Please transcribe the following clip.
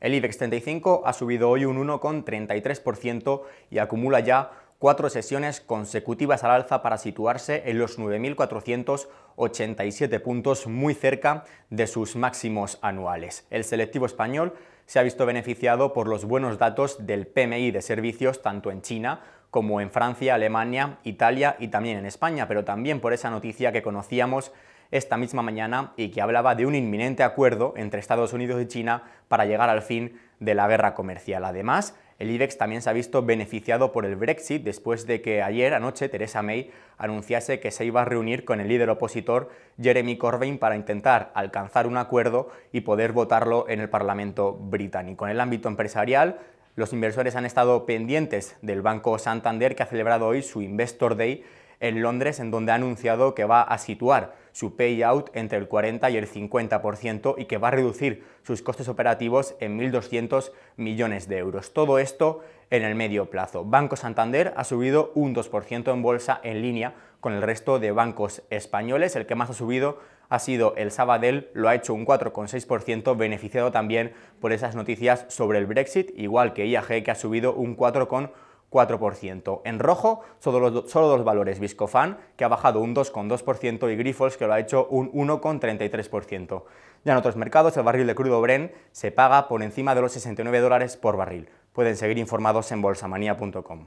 El IBEX 35 ha subido hoy un 1,33% y acumula ya cuatro sesiones consecutivas al alza para situarse en los 9.487 puntos, muy cerca de sus máximos anuales. El selectivo español se ha visto beneficiado por los buenos datos del PMI de servicios tanto en China como en Francia, Alemania, Italia y también en España, pero también por esa noticia que conocíamos esta misma mañana y que hablaba de un inminente acuerdo entre Estados Unidos y China para llegar al fin de la guerra comercial. Además, el IDEX también se ha visto beneficiado por el Brexit después de que ayer anoche Theresa May anunciase que se iba a reunir con el líder opositor Jeremy Corbyn para intentar alcanzar un acuerdo y poder votarlo en el Parlamento británico. En el ámbito empresarial, los inversores han estado pendientes del Banco Santander que ha celebrado hoy su Investor Day en Londres, en donde ha anunciado que va a situar su payout entre el 40 y el 50% y que va a reducir sus costes operativos en 1.200 millones de euros. Todo esto en el medio plazo. Banco Santander ha subido un 2% en bolsa en línea con el resto de bancos españoles. El que más ha subido ha sido el Sabadell, lo ha hecho un 4,6%, beneficiado también por esas noticias sobre el Brexit, igual que IAG, que ha subido un 4,4%. En rojo, solo, los, dos valores, Viscofan, que ha bajado un 2,2%, y Grifols, que lo ha hecho un 1,33%. Ya en otros mercados, el barril de crudo Bren se paga por encima de los 69 dólares por barril. Pueden seguir informados en bolsamanía.com.